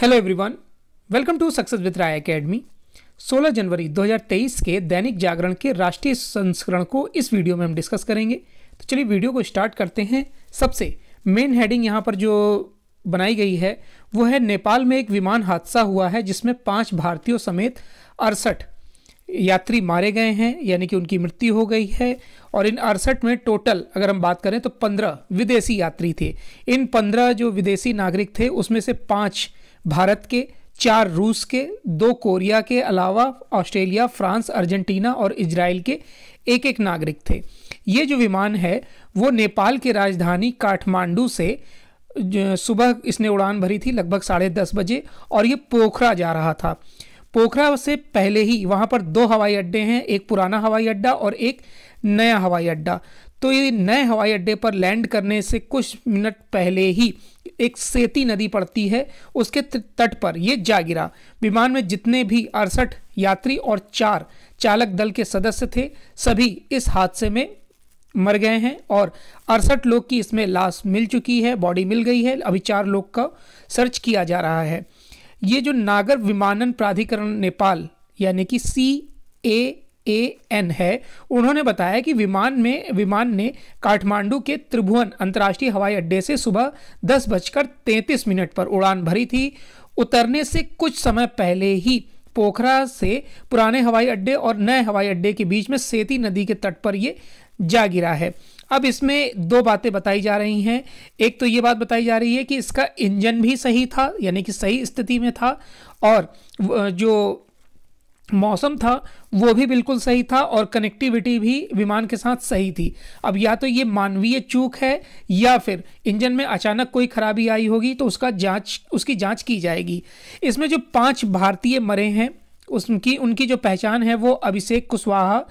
hello everyone welcome to success with Rai academy 16 जनवरी 2023 के दैनिक जागरण के राष्ट्रीय संस्करण को इस वीडियो में हम डिस्कस करेंगे तो चलिए वीडियो को स्टार्ट करते हैं सबसे मेन हेडिंग यहाँ पर जो बनाई गई है वो है नेपाल में एक विमान हादसा हुआ है जिसमें पाँच भारतीयों समेत अड़सठ यात्री मारे गए हैं यानी कि उनकी मृत्यु हो गई है और इन अड़सठ में टोटल अगर हम बात करें तो पंद्रह विदेशी यात्री थे इन पंद्रह जो विदेशी नागरिक थे उसमें से पाँच भारत के चार रूस के दो कोरिया के अलावा ऑस्ट्रेलिया फ्रांस अर्जेंटीना और इजराइल के एक एक नागरिक थे ये जो विमान है वो नेपाल के राजधानी काठमांडू से सुबह इसने उड़ान भरी थी लगभग साढ़े दस बजे और ये पोखरा जा रहा था पोखरा से पहले ही वहाँ पर दो हवाई अड्डे हैं एक पुराना हवाई अड्डा और एक नया हवाई अड्डा तो ये नए हवाई अड्डे पर लैंड करने से कुछ मिनट पहले ही एक सेती नदी पड़ती है उसके तट पर यह जा गिरा विमान में जितने भी अड़सठ यात्री और चार चालक दल के सदस्य थे सभी इस हादसे में मर गए हैं और अड़सठ लोग की इसमें लाश मिल चुकी है बॉडी मिल गई है अभी चार लोग का सर्च किया जा रहा है ये जो नागर विमानन प्राधिकरण नेपाल यानी कि सी ए ए एन है उन्होंने बताया कि विमान में विमान ने काठमांडू के त्रिभुवन अंतर्राष्ट्रीय हवाई अड्डे से सुबह दस बजकर तैंतीस मिनट पर उड़ान भरी थी उतरने से कुछ समय पहले ही पोखरा से पुराने हवाई अड्डे और नए हवाई अड्डे के बीच में सेती नदी के तट पर ये जा गिरा है अब इसमें दो बातें बताई जा रही हैं एक तो ये बात बताई जा रही है कि इसका इंजन भी सही था यानी कि सही स्थिति में था और जो मौसम था वो भी बिल्कुल सही था और कनेक्टिविटी भी विमान के साथ सही थी अब या तो ये मानवीय चूक है या फिर इंजन में अचानक कोई खराबी आई होगी तो उसका जांच उसकी जांच की जाएगी इसमें जो पांच भारतीय मरे हैं उसकी उनकी जो पहचान है वो अभिषेक कुशवाहा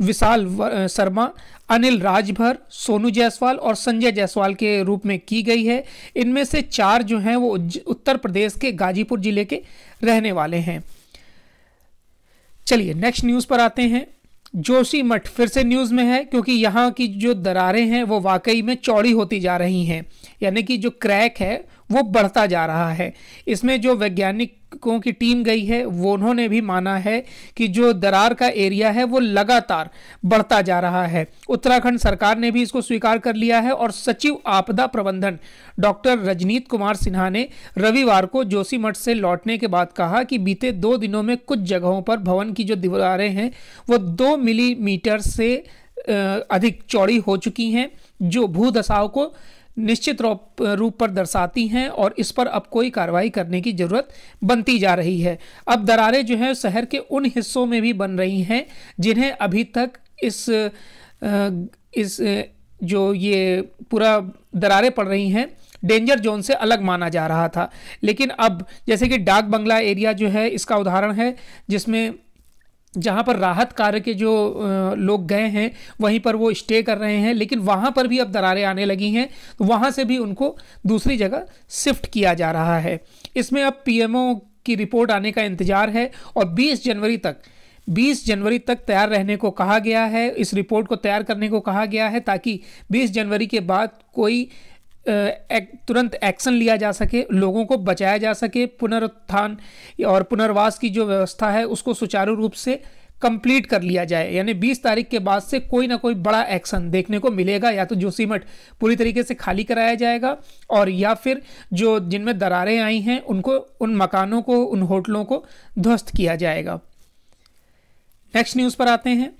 विशाल शर्मा अनिल राजभर सोनू जायसवाल और संजय जायसवाल के रूप में की गई है इनमें से चार जो हैं वो उत्तर प्रदेश के गाजीपुर जिले के रहने वाले हैं चलिए नेक्स्ट न्यूज़ पर आते हैं जोशी मठ फिर से न्यूज़ में है क्योंकि यहाँ की जो दरारें हैं वो वाकई में चौड़ी होती जा रही हैं यानी कि जो क्रैक है वो बढ़ता जा रहा है इसमें जो वैज्ञानिकों की टीम गई है वो उन्होंने भी माना है कि जो दरार का एरिया है वो लगातार बढ़ता जा रहा है उत्तराखंड सरकार ने भी इसको स्वीकार कर लिया है और सचिव आपदा प्रबंधन डॉक्टर रजनीत कुमार सिन्हा ने रविवार को जोशीमठ से लौटने के बाद कहा कि बीते दो दिनों में कुछ जगहों पर भवन की जो दीवारें हैं वो दो मिलीमीटर से अधिक चौड़ी हो चुकी हैं जो दशाओं को निश्चित रूप पर दर्शाती हैं और इस पर अब कोई कार्रवाई करने की ज़रूरत बनती जा रही है अब दरारें जो हैं शहर के उन हिस्सों में भी बन रही हैं जिन्हें अभी तक इस इस जो ये पूरा दरारें पड़ रही हैं डेंजर जोन से अलग माना जा रहा था लेकिन अब जैसे कि डाक बंगला एरिया जो है इसका उदाहरण है जिसमें जहाँ पर राहत कार्य के जो लोग गए हैं वहीं पर वो स्टे कर रहे हैं लेकिन वहाँ पर भी अब दरारें आने लगी हैं तो वहाँ से भी उनको दूसरी जगह शिफ्ट किया जा रहा है इसमें अब पीएमओ की रिपोर्ट आने का इंतजार है और 20 जनवरी तक 20 जनवरी तक तैयार रहने को कहा गया है इस रिपोर्ट को तैयार करने को कहा गया है ताकि 20 जनवरी के बाद कोई एक, तुरंत एक्शन लिया जा सके लोगों को बचाया जा सके पुनरुत्थान और पुनर्वास की जो व्यवस्था है उसको सुचारू रूप से कंप्लीट कर लिया जाए यानी 20 तारीख के बाद से कोई ना कोई बड़ा एक्शन देखने को मिलेगा या तो जोशीमठ पूरी तरीके से खाली कराया जाएगा और या फिर जो जिनमें दरारें आई हैं उनको उन मकानों को उन होटलों को ध्वस्त किया जाएगा नेक्स्ट न्यूज़ पर आते हैं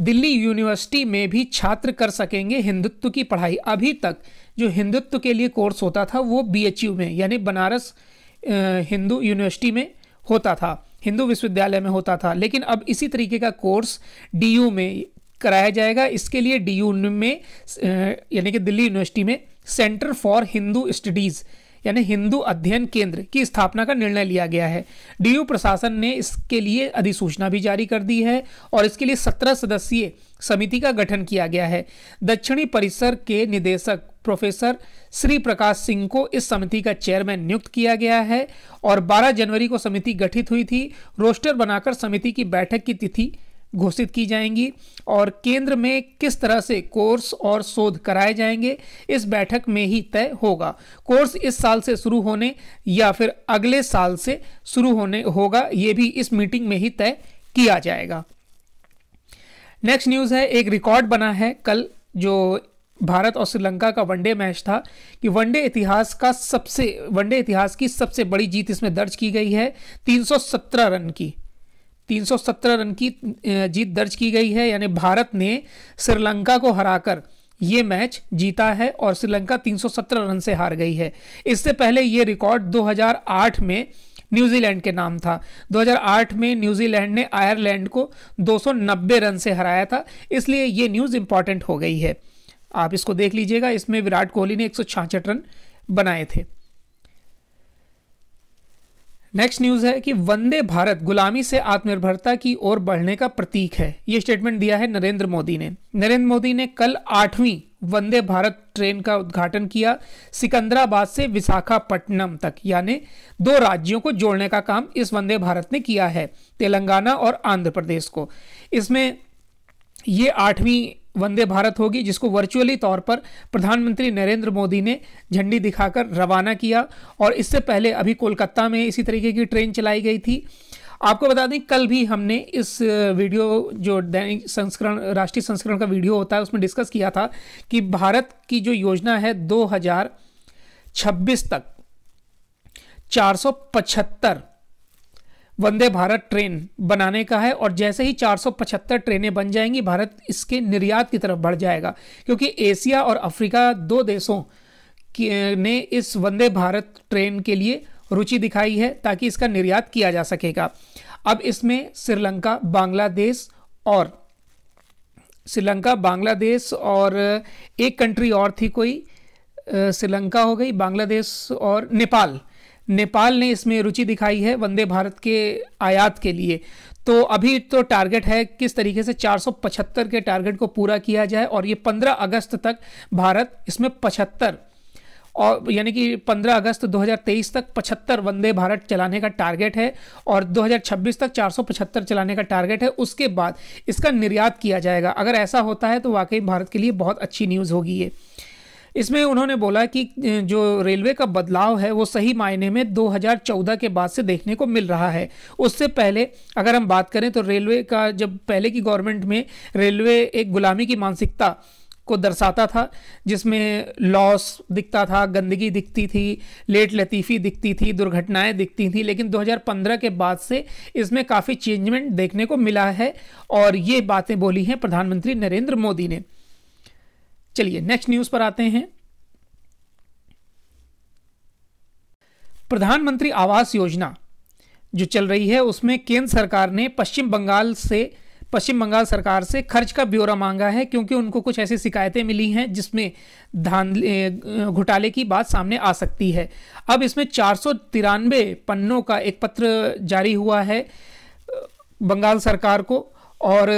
दिल्ली यूनिवर्सिटी में भी छात्र कर सकेंगे हिंदुत्व की पढ़ाई अभी तक जो हिंदुत्व के लिए कोर्स होता था वो यू में यानी बनारस हिंदू यूनिवर्सिटी में होता था हिंदू विश्वविद्यालय में होता था लेकिन अब इसी तरीके का कोर्स यू में कराया जाएगा इसके लिए यू में यानी कि दिल्ली यूनिवर्सिटी में सेंटर फॉर हिंदू स्टडीज़ यानी हिंदू अध्ययन केंद्र की स्थापना का निर्णय लिया गया है डीयू प्रशासन ने इसके लिए अधिसूचना भी जारी कर दी है और इसके लिए सत्रह सदस्यीय समिति का गठन किया गया है दक्षिणी परिसर के निदेशक प्रोफेसर श्री प्रकाश सिंह को इस समिति का चेयरमैन नियुक्त किया गया है और 12 जनवरी को समिति गठित हुई थी रोस्टर बनाकर समिति की बैठक की तिथि घोषित की जाएंगी और केंद्र में किस तरह से कोर्स और शोध कराए जाएंगे इस बैठक में ही तय होगा कोर्स इस साल से शुरू होने या फिर अगले साल से शुरू होने होगा ये भी इस मीटिंग में ही तय किया जाएगा नेक्स्ट न्यूज़ है एक रिकॉर्ड बना है कल जो भारत और श्रीलंका का वनडे मैच था कि वनडे इतिहास का सबसे वनडे इतिहास की सबसे बड़ी जीत इसमें दर्ज की गई है 317 रन की 317 रन की जीत दर्ज की गई है यानी भारत ने श्रीलंका को हराकर ये मैच जीता है और श्रीलंका 317 रन से हार गई है इससे पहले ये रिकॉर्ड 2008 में न्यूजीलैंड के नाम था 2008 में न्यूजीलैंड ने आयरलैंड को 290 रन से हराया था इसलिए ये न्यूज़ इंपॉर्टेंट हो गई है आप इसको देख लीजिएगा इसमें विराट कोहली ने एक रन बनाए थे नेक्स्ट न्यूज है कि वंदे भारत गुलामी से आत्मनिर्भरता की ओर बढ़ने का प्रतीक है ये स्टेटमेंट दिया है नरेंद्र मोदी ने नरेंद्र मोदी ने कल आठवीं वंदे भारत ट्रेन का उद्घाटन किया सिकंदराबाद से विशाखापट्टनम तक यानी दो राज्यों को जोड़ने का काम इस वंदे भारत ने किया है तेलंगाना और आंध्र प्रदेश को इसमें ये आठवीं वंदे भारत होगी जिसको वर्चुअली तौर पर प्रधानमंत्री नरेंद्र मोदी ने झंडी दिखाकर रवाना किया और इससे पहले अभी कोलकाता में इसी तरीके की ट्रेन चलाई गई थी आपको बता दें कल भी हमने इस वीडियो जो दैनिक संस्करण राष्ट्रीय संस्करण का वीडियो होता है उसमें डिस्कस किया था कि भारत की जो योजना है 2026 तक 475 वंदे भारत ट्रेन बनाने का है और जैसे ही 475 ट्रेनें बन जाएंगी भारत इसके निर्यात की तरफ बढ़ जाएगा क्योंकि एशिया और अफ्रीका दो देशों ने इस वंदे भारत ट्रेन के लिए रुचि दिखाई है ताकि इसका निर्यात किया जा सकेगा अब इसमें श्रीलंका बांग्लादेश और श्रीलंका बांग्लादेश और एक कंट्री और थी कोई श्रीलंका हो गई बांग्लादेश और नेपाल नेपाल ने इसमें रुचि दिखाई है वंदे भारत के आयात के लिए तो अभी तो टारगेट है किस तरीके से 475 के टारगेट को पूरा किया जाए और ये 15 अगस्त तक भारत इसमें 75 और यानी कि 15 अगस्त 2023 तक 75 वंदे भारत चलाने का टारगेट है और 2026 तक 475 चलाने का टारगेट है उसके बाद इसका निर्यात किया जाएगा अगर ऐसा होता है तो वाकई भारत के लिए बहुत अच्छी न्यूज़ होगी ये इसमें उन्होंने बोला कि जो रेलवे का बदलाव है वो सही मायने में 2014 के बाद से देखने को मिल रहा है उससे पहले अगर हम बात करें तो रेलवे का जब पहले की गवर्नमेंट में रेलवे एक गुलामी की मानसिकता को दर्शाता था जिसमें लॉस दिखता था गंदगी दिखती थी लेट लतीफ़ी दिखती थी दुर्घटनाएं दिखती थी लेकिन 2015 के बाद से इसमें काफ़ी चेंजमेंट देखने को मिला है और ये बातें बोली हैं प्रधानमंत्री नरेंद्र मोदी ने चलिए नेक्स्ट न्यूज पर आते हैं प्रधानमंत्री आवास योजना जो चल रही है उसमें केंद्र सरकार ने पश्चिम बंगाल से पश्चिम बंगाल सरकार से खर्च का ब्यौरा मांगा है क्योंकि उनको कुछ ऐसी शिकायतें मिली हैं जिसमें धान घोटाले की बात सामने आ सकती है अब इसमें चार पन्नों का एक पत्र जारी हुआ है बंगाल सरकार को और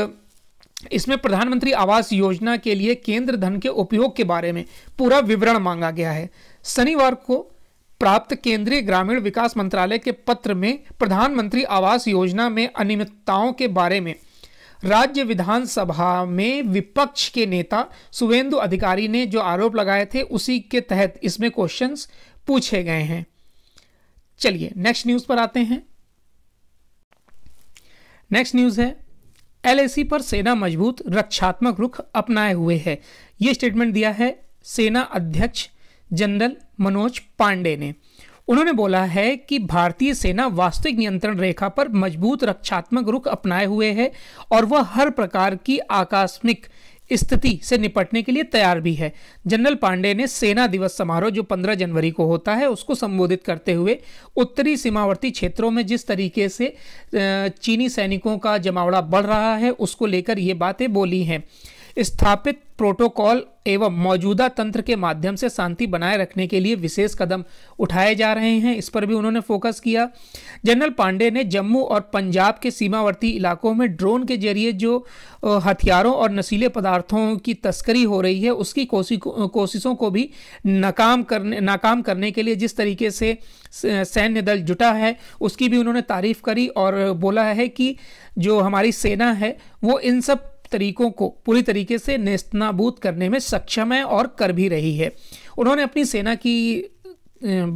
इसमें प्रधानमंत्री आवास योजना के लिए केंद्र धन के उपयोग के बारे में पूरा विवरण मांगा गया है शनिवार को प्राप्त केंद्रीय ग्रामीण विकास मंत्रालय के पत्र में प्रधानमंत्री आवास योजना में अनियमितताओं के बारे में राज्य विधानसभा में विपक्ष के नेता सुवेंदु अधिकारी ने जो आरोप लगाए थे उसी के तहत इसमें क्वेश्चंस पूछे गए हैं चलिए नेक्स्ट न्यूज पर आते हैं नेक्स्ट न्यूज है एल पर सेना मजबूत रक्षात्मक रुख अपनाए हुए है ये स्टेटमेंट दिया है सेना अध्यक्ष जनरल मनोज पांडे ने उन्होंने बोला है कि भारतीय सेना वास्तविक नियंत्रण रेखा पर मजबूत रक्षात्मक रुख अपनाए हुए है और वह हर प्रकार की आकस्मिक स्थिति से निपटने के लिए तैयार भी है जनरल पांडे ने सेना दिवस समारोह जो 15 जनवरी को होता है उसको संबोधित करते हुए उत्तरी सीमावर्ती क्षेत्रों में जिस तरीके से चीनी सैनिकों का जमावड़ा बढ़ रहा है उसको लेकर ये बातें बोली हैं स्थापित प्रोटोकॉल एवं मौजूदा तंत्र के माध्यम से शांति बनाए रखने के लिए विशेष कदम उठाए जा रहे हैं इस पर भी उन्होंने फोकस किया जनरल पांडे ने जम्मू और पंजाब के सीमावर्ती इलाकों में ड्रोन के जरिए जो हथियारों और नशीले पदार्थों की तस्करी हो रही है उसकी कोशिशों को भी नाकाम करने नाकाम करने के लिए जिस तरीके से सैन्य दल जुटा है उसकी भी उन्होंने तारीफ करी और बोला है कि जो हमारी सेना है वो इन सब तरीकों को पूरी तरीके से नेस्तनाबूद करने में सक्षम है और कर भी रही है उन्होंने अपनी सेना की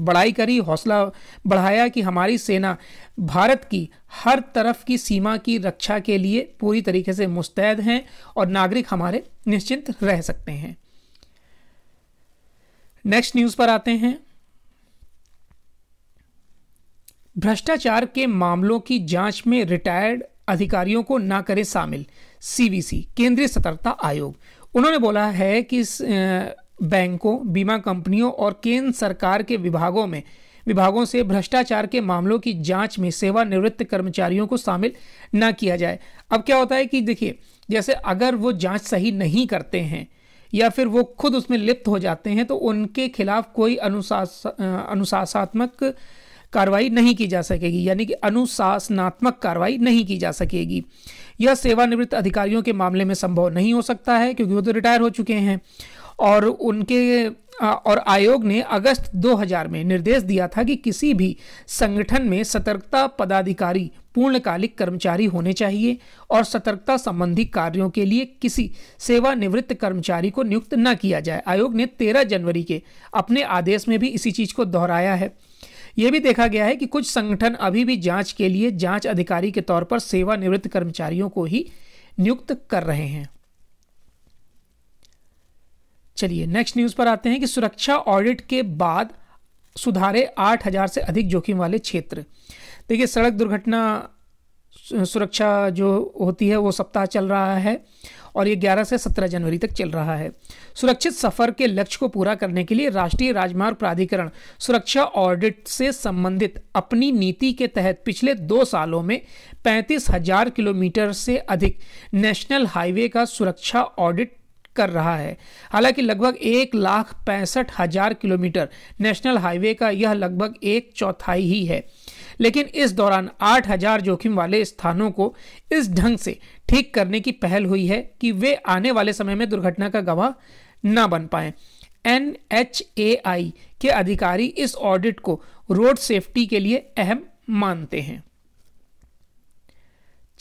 बढ़ाई करी हौसला बढ़ाया कि हमारी सेना भारत की हर तरफ की सीमा की रक्षा के लिए पूरी तरीके से मुस्तैद हैं और नागरिक हमारे निश्चिंत रह सकते हैं नेक्स्ट न्यूज़ पर आते हैं भ्रष्टाचार के मामलों की जांच में रिटायर्ड अधिकारियों को ना करे शामिल सीबीसी केंद्रीय सतर्कता आयोग उन्होंने बोला है कि बैंकों बीमा कंपनियों और केंद्र सरकार के विभागों में विभागों से भ्रष्टाचार के मामलों की जांच में सेवानिवृत्त कर्मचारियों को शामिल ना किया जाए अब क्या होता है कि देखिए जैसे अगर वो जांच सही नहीं करते हैं या फिर वो खुद उसमें लिप्त हो जाते हैं तो उनके खिलाफ कोई अनुशास अनुशासनात्मक कार्रवाई नहीं की जा सकेगी यानी कि अनुशासनात्मक कार्रवाई नहीं की जा सकेगी यह सेवानिवृत्त अधिकारियों के मामले में संभव नहीं हो सकता है क्योंकि वो तो रिटायर हो चुके हैं और उनके और आयोग ने अगस्त 2000 में निर्देश दिया था कि किसी भी संगठन में सतर्कता पदाधिकारी पूर्णकालिक कर्मचारी होने चाहिए और सतर्कता संबंधी कार्यों के लिए किसी सेवानिवृत्त कर्मचारी को नियुक्त न किया जाए आयोग ने 13 जनवरी के अपने आदेश में भी इसी चीज को दोहराया है यह भी देखा गया है कि कुछ संगठन अभी भी जांच के लिए जांच अधिकारी के तौर पर सेवानिवृत्त कर्मचारियों को ही नियुक्त कर रहे हैं चलिए नेक्स्ट न्यूज पर आते हैं कि सुरक्षा ऑडिट के बाद सुधारे 8000 से अधिक जोखिम वाले क्षेत्र देखिए सड़क दुर्घटना सुरक्षा जो होती है वो सप्ताह चल रहा है और ये 11 से 17 जनवरी तक चल रहा है सुरक्षित सफर के लक्ष्य को पूरा करने के लिए राष्ट्रीय राजमार्ग प्राधिकरण सुरक्षा ऑडिट से संबंधित अपनी नीति के तहत पिछले दो सालों में पैंतीस किलोमीटर से अधिक नेशनल हाईवे का सुरक्षा ऑडिट कर रहा है हालांकि लगभग एक लाख पैंसठ हजार किलोमीटर नेशनल हाईवे का यह लगभग एक चौथाई ही है लेकिन इस दौरान 8000 जोखिम वाले स्थानों को इस ढंग से ठीक करने की पहल हुई है कि वे आने वाले समय में दुर्घटना का गवाह न बन पाए एन के अधिकारी इस ऑडिट को रोड सेफ्टी के लिए अहम मानते हैं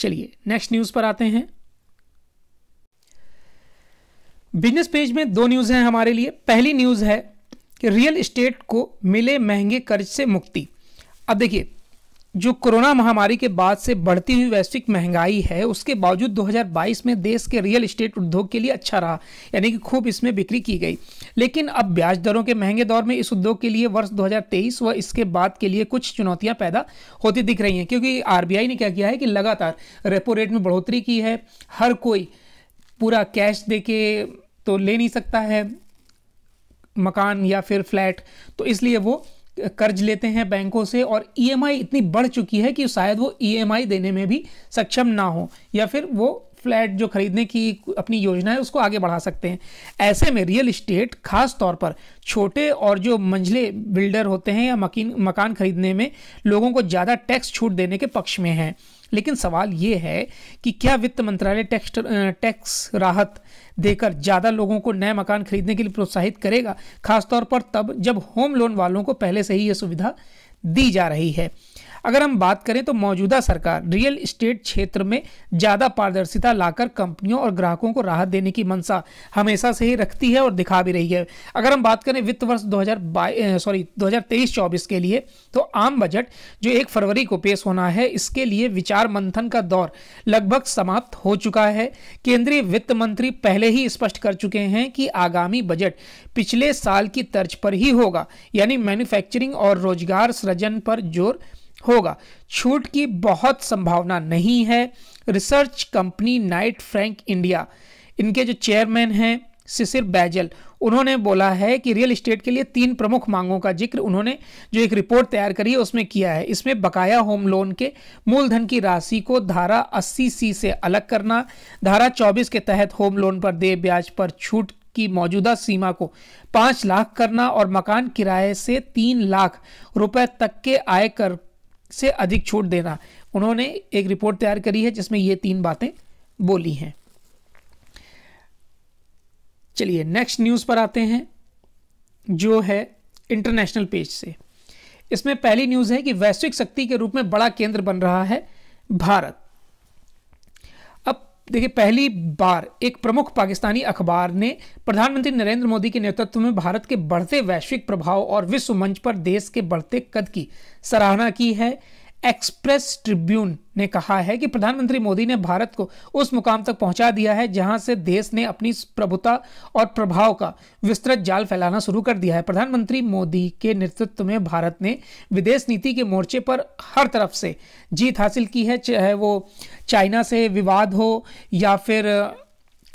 चलिए नेक्स्ट न्यूज पर आते हैं बिजनेस पेज में दो न्यूज हैं हमारे लिए पहली न्यूज है कि रियल एस्टेट को मिले महंगे कर्ज से मुक्ति अब देखिए जो कोरोना महामारी के बाद से बढ़ती हुई वैश्विक महंगाई है उसके बावजूद 2022 में देश के रियल इस्टेट उद्योग के लिए अच्छा रहा यानी कि खूब इसमें बिक्री की गई लेकिन अब ब्याज दरों के महंगे दौर में इस उद्योग के लिए वर्ष 2023 व इसके बाद के लिए कुछ चुनौतियां पैदा होती दिख रही हैं क्योंकि आर ने क्या किया है कि लगातार रेपो रेट में बढ़ोतरी की है हर कोई पूरा कैश दे के तो ले नहीं सकता है मकान या फिर फ्लैट तो इसलिए वो कर्ज लेते हैं बैंकों से और ईएमआई e इतनी बढ़ चुकी है कि शायद वो ईएमआई e देने में भी सक्षम ना हो या फिर वो फ्लैट जो खरीदने की अपनी योजना है उसको आगे बढ़ा सकते हैं ऐसे में रियल इस्टेट खास तौर पर छोटे और जो मंझले बिल्डर होते हैं या मकीन मकान खरीदने में लोगों को ज़्यादा टैक्स छूट देने के पक्ष में हैं लेकिन सवाल ये है कि क्या वित्त मंत्रालय टैक्स टैक्स राहत देकर ज़्यादा लोगों को नए मकान खरीदने के लिए प्रोत्साहित करेगा खासतौर पर तब जब होम लोन वालों को पहले से ही ये सुविधा दी जा रही है अगर हम बात करें तो मौजूदा सरकार रियल इस्टेट क्षेत्र में ज़्यादा पारदर्शिता लाकर कंपनियों और ग्राहकों को राहत देने की मंशा हमेशा से ही रखती है और दिखा भी रही है अगर हम बात करें वित्त वर्ष दो सॉरी दो हज़ार के लिए तो आम बजट जो एक फरवरी को पेश होना है इसके लिए विचार मंथन का दौर लगभग समाप्त हो चुका है केंद्रीय वित्त मंत्री पहले ही स्पष्ट कर चुके हैं कि आगामी बजट पिछले साल की तर्ज पर ही होगा यानी मैन्युफैक्चरिंग और रोजगार सृजन पर जोर होगा छूट की बहुत संभावना नहीं है research company Knight Frank India इनके जो चेयरमैन हैं सिसिर बैजल उन्होंने बोला है कि रियल इस्टेट के लिए तीन प्रमुख मांगों का जिक्र उन्होंने जो एक रिपोर्ट तैयार करी है उसमें किया है इसमें बकाया होम लोन के मूलधन की राशि को धारा 80 सी से अलग करना धारा 24 के तहत होम लोन पर दे ब्याज पर छूट की मौजूदा सीमा को पाँच लाख करना और मकान किराए से तीन लाख रुपए तक के आयकर से अधिक छूट देना उन्होंने एक रिपोर्ट तैयार करी है जिसमें ये तीन बातें बोली हैं चलिए नेक्स्ट न्यूज़ पर आते हैं जो है इंटरनेशनल पेज से इसमें पहली न्यूज़ है कि वैश्विक शक्ति के रूप में बड़ा केंद्र बन रहा है भारत देखिए पहली बार एक प्रमुख पाकिस्तानी अखबार ने प्रधानमंत्री नरेंद्र मोदी के नेतृत्व में भारत के बढ़ते वैश्विक प्रभाव और विश्व मंच पर देश के बढ़ते कद की सराहना की है एक्सप्रेस ट्रिब्यून ने कहा है कि प्रधानमंत्री मोदी ने भारत को उस मुकाम तक पहुंचा दिया है जहां से देश ने अपनी प्रभुता और प्रभाव का विस्तृत जाल फैलाना शुरू कर दिया है प्रधानमंत्री मोदी के नेतृत्व में भारत ने विदेश नीति के मोर्चे पर हर तरफ से जीत हासिल की है चाहे वो चाइना से विवाद हो या फिर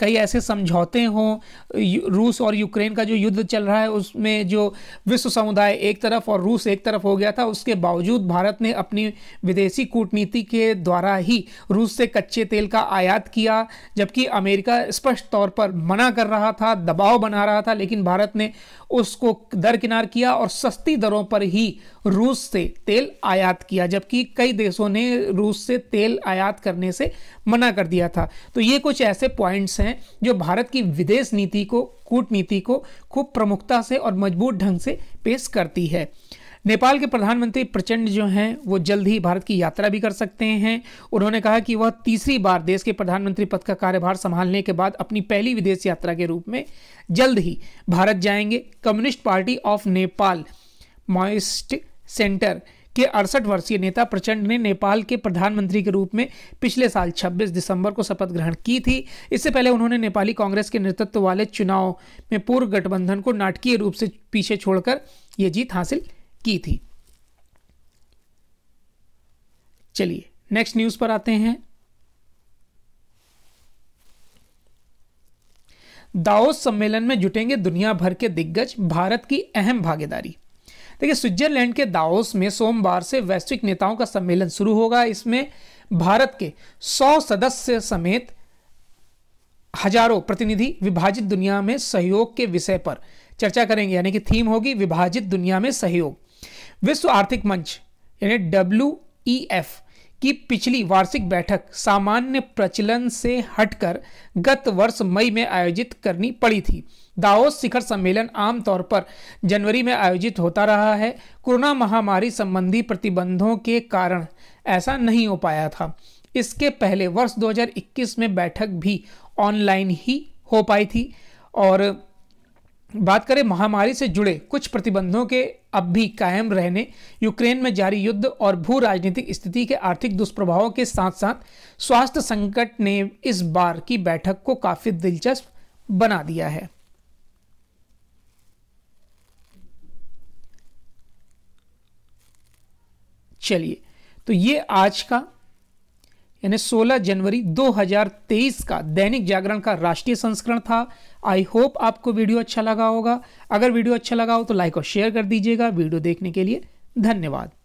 कई ऐसे समझौते हों रूस और यूक्रेन का जो युद्ध चल रहा है उसमें जो विश्व समुदाय एक तरफ और रूस एक तरफ हो गया था उसके बावजूद भारत ने अपनी विदेशी कूटनीति के द्वारा ही रूस से कच्चे तेल का आयात किया जबकि अमेरिका स्पष्ट तौर पर मना कर रहा था दबाव बना रहा था लेकिन भारत ने उसको दरकिनार किया और सस्ती दरों पर ही रूस से तेल आयात किया जबकि कई देशों ने रूस से तेल आयात करने से मना कर दिया था तो ये कुछ ऐसे पॉइंट्स हैं हैं जो भारत की विदेश नीति को कूटनीति को खूब प्रमुखता से और मजबूत ढंग से पेश करती है नेपाल के प्रधानमंत्री प्रचंड जो हैं वो जल्द ही भारत की यात्रा भी कर सकते हैं उन्होंने कहा कि वह तीसरी बार देश के प्रधानमंत्री पद का कार्यभार संभालने के बाद अपनी पहली विदेश यात्रा के रूप में जल्द ही भारत जाएंगे communist party of Nepal Maoist centre के अड़सठ वर्षीय नेता प्रचंड ने नेपाल के प्रधानमंत्री के रूप में पिछले साल 26 दिसंबर को शपथ ग्रहण की थी इससे पहले उन्होंने नेपाली कांग्रेस के नेतृत्व वाले चुनाव में पूर्व गठबंधन को नाटकीय रूप से पीछे छोड़कर यह जीत हासिल की थी चलिए नेक्स्ट न्यूज पर आते हैं दाओस सम्मेलन में जुटेंगे दुनिया भर के दिग्गज भारत की अहम भागीदारी देखिए स्विट्जरलैंड के दाओस में सोमवार से वैश्विक नेताओं का सम्मेलन शुरू होगा इसमें भारत के सौ सदस्य समेत हजारों प्रतिनिधि विभाजित दुनिया में सहयोग के विषय पर चर्चा करेंगे यानी कि थीम होगी विभाजित दुनिया में सहयोग विश्व आर्थिक मंच यानी डब्ल्यू ई एफ कि पिछली वार्षिक बैठक सामान्य प्रचलन से हटकर गत वर्ष मई में आयोजित करनी पड़ी थी दाओस शिखर सम्मेलन आमतौर पर जनवरी में आयोजित होता रहा है कोरोना महामारी संबंधी प्रतिबंधों के कारण ऐसा नहीं हो पाया था इसके पहले वर्ष 2021 में बैठक भी ऑनलाइन ही हो पाई थी और बात करें महामारी से जुड़े कुछ प्रतिबंधों के अब भी कायम रहने यूक्रेन में जारी युद्ध और भू राजनीतिक स्थिति के आर्थिक दुष्प्रभावों के साथ साथ स्वास्थ्य संकट ने इस बार की बैठक को काफी दिलचस्प बना दिया है चलिए तो ये आज का यानी 16 जनवरी 2023 का दैनिक जागरण का राष्ट्रीय संस्करण था आई होप आपको वीडियो अच्छा लगा होगा अगर वीडियो अच्छा लगा हो तो लाइक और शेयर कर दीजिएगा वीडियो देखने के लिए धन्यवाद